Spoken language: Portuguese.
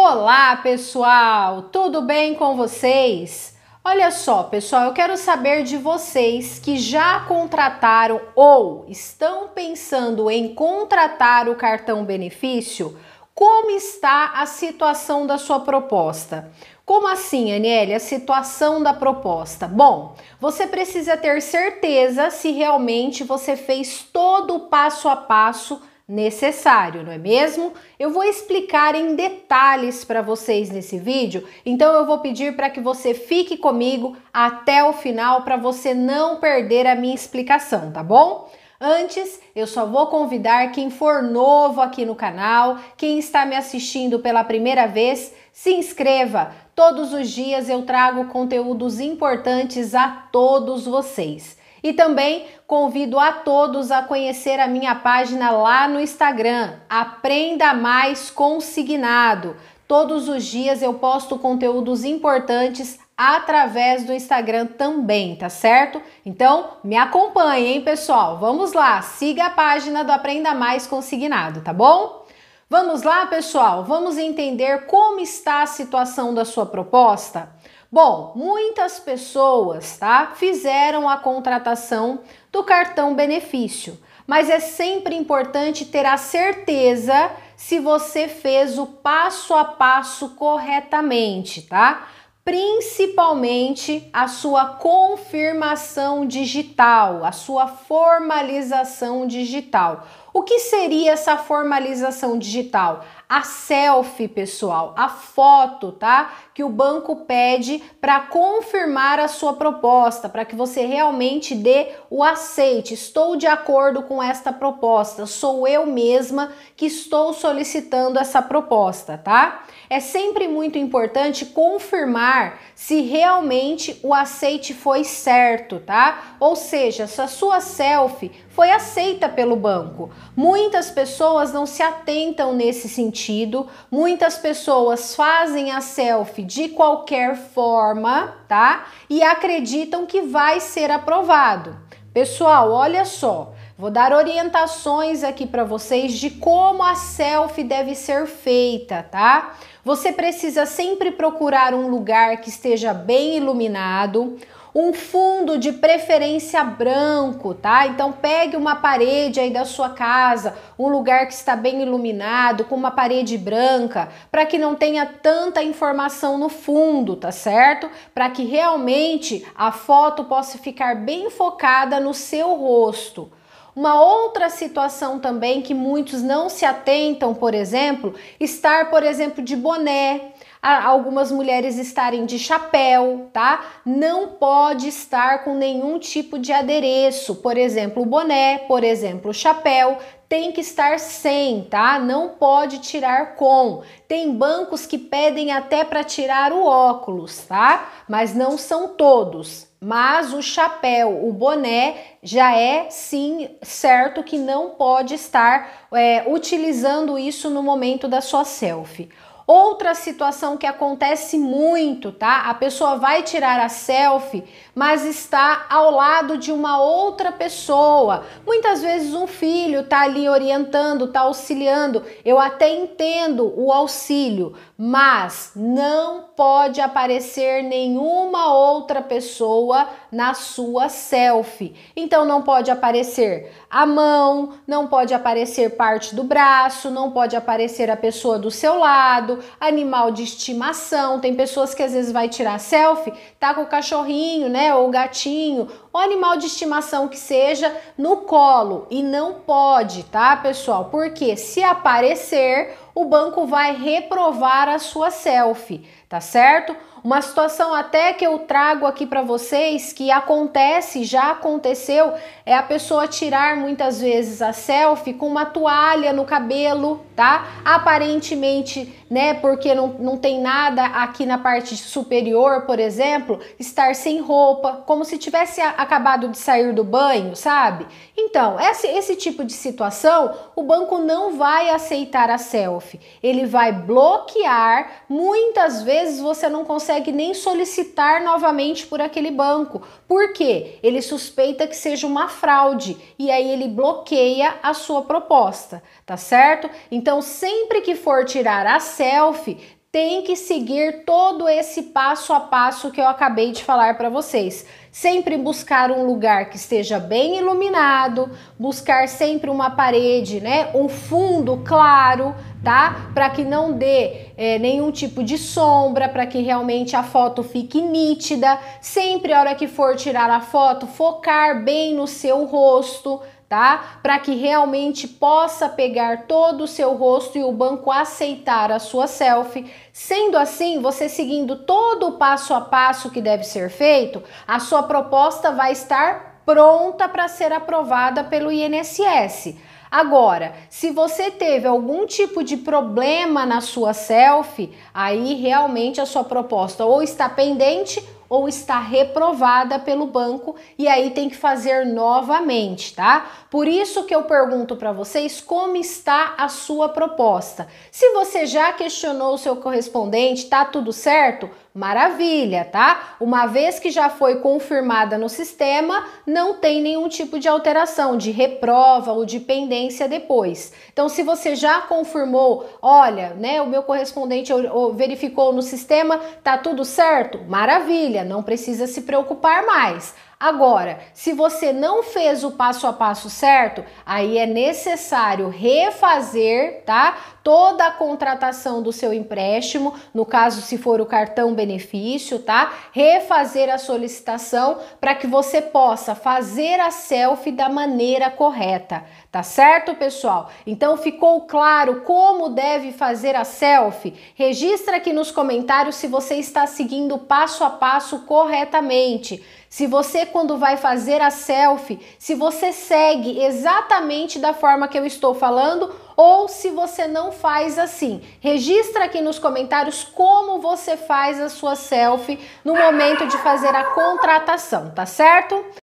Olá, pessoal! Tudo bem com vocês? Olha só, pessoal, eu quero saber de vocês que já contrataram ou estão pensando em contratar o cartão benefício, como está a situação da sua proposta? Como assim, Aniele? A situação da proposta. Bom, você precisa ter certeza se realmente você fez todo o passo a passo necessário, não é mesmo? Eu vou explicar em detalhes para vocês nesse vídeo, então eu vou pedir para que você fique comigo até o final para você não perder a minha explicação, tá bom? Antes, eu só vou convidar quem for novo aqui no canal, quem está me assistindo pela primeira vez, se inscreva. Todos os dias eu trago conteúdos importantes a todos vocês. E também convido a todos a conhecer a minha página lá no Instagram, Aprenda Mais Consignado. Todos os dias eu posto conteúdos importantes através do Instagram também, tá certo? Então, me acompanhe, hein, pessoal? Vamos lá, siga a página do Aprenda Mais Consignado, tá bom? Vamos lá, pessoal, vamos entender como está a situação da sua proposta? Bom, muitas pessoas, tá, fizeram a contratação do cartão benefício, mas é sempre importante ter a certeza se você fez o passo a passo corretamente, tá? Principalmente a sua confirmação digital, a sua formalização digital o que seria essa formalização digital? A selfie, pessoal, a foto, tá? Que o banco pede para confirmar a sua proposta, para que você realmente dê o aceite. Estou de acordo com esta proposta, sou eu mesma que estou solicitando essa proposta, tá? É sempre muito importante confirmar se realmente o aceite foi certo, tá? Ou seja, se a sua selfie foi aceita pelo banco. Muitas pessoas não se atentam nesse sentido, muitas pessoas fazem a selfie de qualquer forma, tá? E acreditam que vai ser aprovado. Pessoal, olha só, Vou dar orientações aqui para vocês de como a selfie deve ser feita, tá? Você precisa sempre procurar um lugar que esteja bem iluminado, um fundo de preferência branco, tá? Então pegue uma parede aí da sua casa, um lugar que está bem iluminado, com uma parede branca, para que não tenha tanta informação no fundo, tá certo? Para que realmente a foto possa ficar bem focada no seu rosto. Uma outra situação também que muitos não se atentam, por exemplo, estar, por exemplo, de boné algumas mulheres estarem de chapéu, tá? Não pode estar com nenhum tipo de adereço, por exemplo, boné, por exemplo, chapéu, tem que estar sem, tá? Não pode tirar com. Tem bancos que pedem até para tirar o óculos, tá? Mas não são todos. Mas o chapéu, o boné, já é sim certo que não pode estar é, utilizando isso no momento da sua selfie. Outra situação que acontece muito, tá? A pessoa vai tirar a selfie, mas está ao lado de uma outra pessoa. Muitas vezes um filho tá ali orientando, tá auxiliando. Eu até entendo o auxílio, mas não pode aparecer nenhuma outra pessoa na sua selfie. Então não pode aparecer a mão, não pode aparecer parte do braço, não pode aparecer a pessoa do seu lado, animal de estimação. Tem pessoas que às vezes vai tirar selfie, tá com o cachorrinho, né, ou o gatinho, ou animal de estimação que seja no colo e não pode, tá, pessoal? Porque se aparecer o banco vai reprovar a sua selfie, tá certo? Uma situação até que eu trago aqui para vocês que acontece, já aconteceu, é a pessoa tirar muitas vezes a selfie com uma toalha no cabelo, tá? Aparentemente, né, porque não, não tem nada aqui na parte superior, por exemplo, estar sem roupa, como se tivesse acabado de sair do banho, sabe? Então, esse, esse tipo de situação, o banco não vai aceitar a selfie. Ele vai bloquear, muitas vezes você não consegue consegue nem solicitar novamente por aquele banco. Por quê? Ele suspeita que seja uma fraude e aí ele bloqueia a sua proposta, tá certo? Então, sempre que for tirar a selfie, tem que seguir todo esse passo a passo que eu acabei de falar para vocês. Sempre buscar um lugar que esteja bem iluminado, buscar sempre uma parede, né, um fundo claro tá? Para que não dê é, nenhum tipo de sombra, para que realmente a foto fique nítida. Sempre, a hora que for tirar a foto, focar bem no seu rosto, tá? Para que realmente possa pegar todo o seu rosto e o banco aceitar a sua selfie. Sendo assim, você seguindo todo o passo a passo que deve ser feito, a sua proposta vai estar pronta para ser aprovada pelo INSS. Agora, se você teve algum tipo de problema na sua selfie, aí realmente a sua proposta ou está pendente ou está reprovada pelo banco e aí tem que fazer novamente, tá? Por isso que eu pergunto para vocês como está a sua proposta. Se você já questionou o seu correspondente, tá tudo certo? Maravilha, tá? Uma vez que já foi confirmada no sistema, não tem nenhum tipo de alteração, de reprova ou de pendência depois. Então, se você já confirmou, olha, né, o meu correspondente verificou no sistema, tá tudo certo? Maravilha, não precisa se preocupar mais. Agora, se você não fez o passo a passo certo, aí é necessário refazer, tá? Toda a contratação do seu empréstimo, no caso se for o cartão benefício, tá? Refazer a solicitação para que você possa fazer a selfie da maneira correta, tá certo, pessoal? Então ficou claro como deve fazer a selfie? Registra aqui nos comentários se você está seguindo passo a passo corretamente se você, quando vai fazer a selfie, se você segue exatamente da forma que eu estou falando ou se você não faz assim. Registra aqui nos comentários como você faz a sua selfie no momento de fazer a contratação, tá certo?